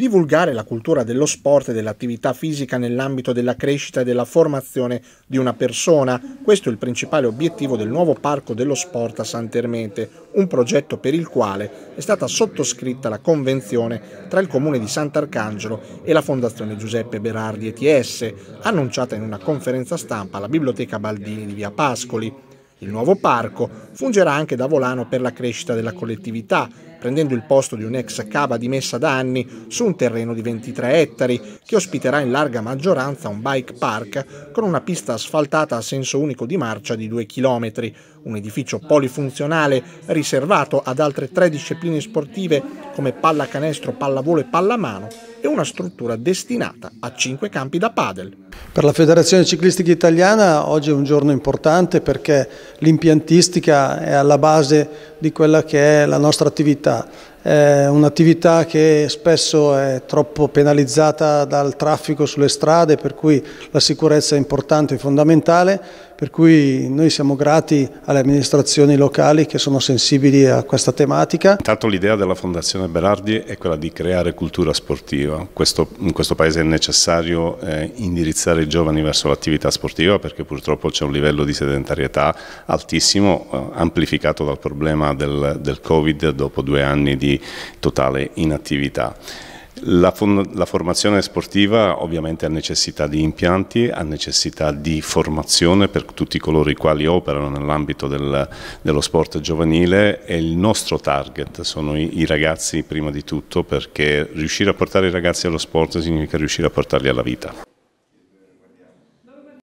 divulgare la cultura dello sport e dell'attività fisica nell'ambito della crescita e della formazione di una persona. Questo è il principale obiettivo del nuovo Parco dello Sport a Sant'Ermete, un progetto per il quale è stata sottoscritta la convenzione tra il Comune di Sant'Arcangelo e la Fondazione Giuseppe Berardi ETS, annunciata in una conferenza stampa alla Biblioteca Baldini di Via Pascoli. Il nuovo parco fungerà anche da volano per la crescita della collettività, prendendo il posto di un'ex cava dimessa da anni su un terreno di 23 ettari, che ospiterà in larga maggioranza un bike park con una pista asfaltata a senso unico di marcia di 2 km, un edificio polifunzionale riservato ad altre tre discipline sportive come pallacanestro, pallavolo e pallamano e una struttura destinata a 5 campi da padel. Per la Federazione Ciclistica Italiana oggi è un giorno importante perché l'impiantistica è alla base di quella che è la nostra attività eh, un'attività che spesso è troppo penalizzata dal traffico sulle strade, per cui la sicurezza è importante e fondamentale, per cui noi siamo grati alle amministrazioni locali che sono sensibili a questa tematica. Intanto l'idea della Fondazione Berardi è quella di creare cultura sportiva, questo, in questo Paese è necessario eh, indirizzare i giovani verso l'attività sportiva perché purtroppo c'è un livello di sedentarietà altissimo, eh, amplificato dal problema del, del Covid dopo due anni di totale inattività. La, la, formazione sportiva ovviamente ha necessità di impianti, ha necessità di formazione per tutti coloro i quali operano nell'ambito del, dello sport giovanile e il nostro target sono i, i, ragazzi prima di tutto perché riuscire a portare i ragazzi allo sport significa riuscire a portarli alla vita.